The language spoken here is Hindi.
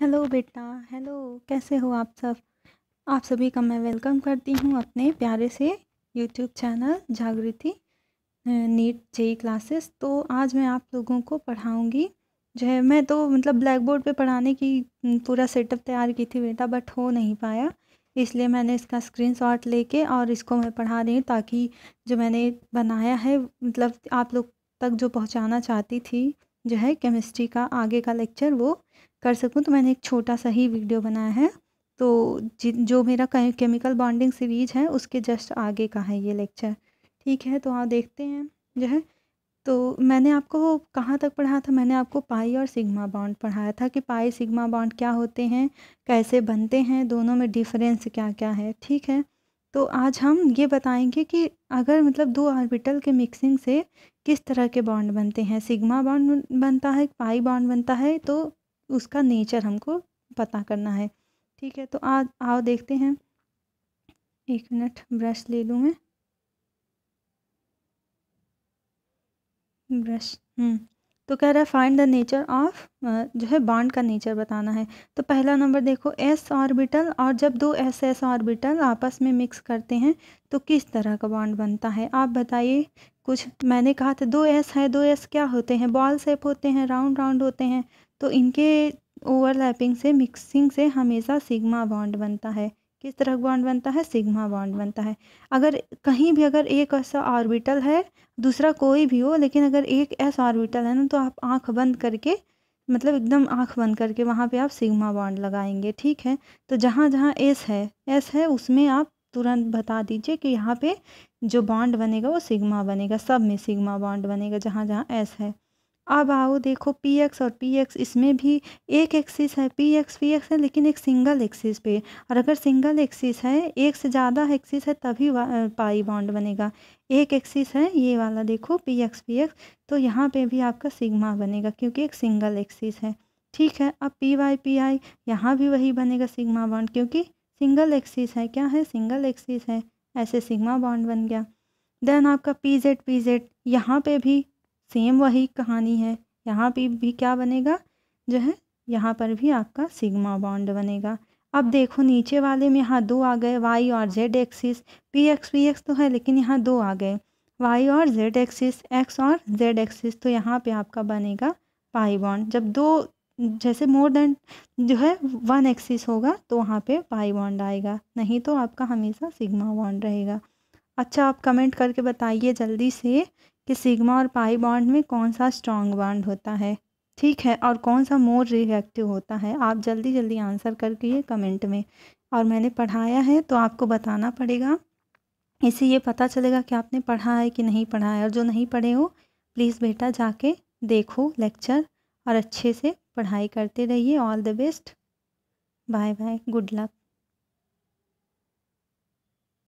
हेलो बेटा हेलो कैसे हो आप सब आप सभी का मैं वेलकम करती हूँ अपने प्यारे से YouTube channel Jagriti NEET JEE classes तो आज मैं आप लोगों को पढ़ाऊँगी जो है मैं तो मतलब ब्लैक बोर्ड पर पढ़ाने की पूरा सेटअप तैयार की थी बेटा बट हो नहीं पाया इसलिए मैंने इसका स्क्रीन शॉट लेके और इसको मैं पढ़ा रही हूँ ताकि जो मैंने बनाया है मतलब आप लोग तक जो पहुँचाना चाहती थी जो है केमिस्ट्री का आगे का लेक्चर वो कर सकूँ तो मैंने एक छोटा सा ही वीडियो बनाया है तो जो मेरा केमिकल बॉन्डिंग सीरीज है उसके जस्ट आगे का है ये लेक्चर ठीक है तो आप देखते हैं जो है तो मैंने आपको कहाँ तक पढ़ाया था मैंने आपको पाई और सिग्मा बॉन्ड पढ़ाया था कि पाई सिग्मा बॉन्ड क्या होते हैं कैसे बनते हैं दोनों में डिफरेंस क्या क्या है ठीक है तो आज हम ये बताएंगे कि अगर मतलब दो ऑर्बिटल के मिक्सिंग से किस तरह के बॉन्ड बनते हैं सिग्मा बॉन्ड बनता है पाई बॉन्ड बनता है तो उसका नेचर हमको पता करना है ठीक है तो आ आओ देखते हैं एक मिनट ब्रश ले लूँ मैं ब्रश हम्म, तो कह रहा है फाइंड द नेचर ऑफ जो है बॉन्ड का नेचर बताना है तो पहला नंबर देखो एस ऑर्बिटल और जब दो एस एस ऑर्बिटल आपस में मिक्स करते हैं तो किस तरह का बॉन्ड बनता है आप बताइए कुछ मैंने कहा था दो एस है दो एस क्या होते हैं बॉल सेप होते हैं राउंड राउंड होते हैं तो इनके ओवरलैपिंग से मिक्सिंग से हमेशा सिग्मा बॉन्ड बनता है किस तरह का बॉन्ड बनता है सिग्मा बॉन्ड बनता है अगर कहीं भी अगर एक ऐसा ऑर्बिटल है दूसरा कोई भी हो लेकिन अगर एक ऐसा ऑर्बिटल है ना तो आप आंख बंद करके मतलब एकदम आंख बंद करके वहाँ पे आप सिग्मा बॉन्ड लगाएंगे ठीक है तो जहाँ जहाँ एस है एस है उसमें आप तुरंत बता दीजिए कि यहाँ पर जो बॉन्ड बनेगा वो सिग्मा बनेगा सब में सिग्मा बॉन्ड बनेगा जहाँ जहाँ एस है अब आओ देखो पी एक्स और पी एक्स इसमें भी एक एक्सिस है पी एक्स पी एक्स है लेकिन एक सिंगल एक्सिस पे और अगर सिंगल एक्सिस है एक से ज़्यादा एक्सिस है तभी पाई बॉन्ड बनेगा एक एक्सिस है ये वाला देखो पी एक्स पी एक्स तो यहाँ पे भी आपका सिग्मा बनेगा क्योंकि एक सिंगल एक्सिस है ठीक है अब पी वाई पी आई यहाँ भी वही बनेगा सिग्मा बॉन्ड क्योंकि सिंगल एक्सिस है क्या है सिंगल एक्सिस है ऐसे सिग्मा बॉन्ड बन गया देन आपका पी जेड पी जेड यहाँ पे भी सेम वही कहानी है यहाँ पे भी क्या बनेगा जो है यहाँ पर भी आपका सिग्मा बॉन्ड बनेगा अब देखो नीचे वाले में यहाँ दो आ गए वाई और z axis p x p x तो है लेकिन यहाँ दो आ गए वाई और जेड एक्सिस एक्स और जेड एक्सिस तो यहाँ पे आपका बनेगा पाई बॉन्ड जब दो जैसे मोर देन जो है वन एक्सिस होगा तो वहाँ पे पाई बॉन्ड आएगा नहीं तो आपका हमेशा सिग्मा बॉन्ड रहेगा अच्छा आप कमेंट करके बताइए जल्दी से कि सिग्मा और पाई बॉन्ड में कौन सा स्ट्रॉन्ग बॉन्ड होता है ठीक है और कौन सा मोर रिएक्टिव होता है आप जल्दी जल्दी आंसर करके ये कमेंट में और मैंने पढ़ाया है तो आपको बताना पड़ेगा इससे ये पता चलेगा कि आपने पढ़ा है कि नहीं पढ़ा है और जो नहीं पढ़े हो प्लीज़ बेटा जाके देखो लेक्चर और अच्छे से पढ़ाई करते रहिए all the best bye bye good luck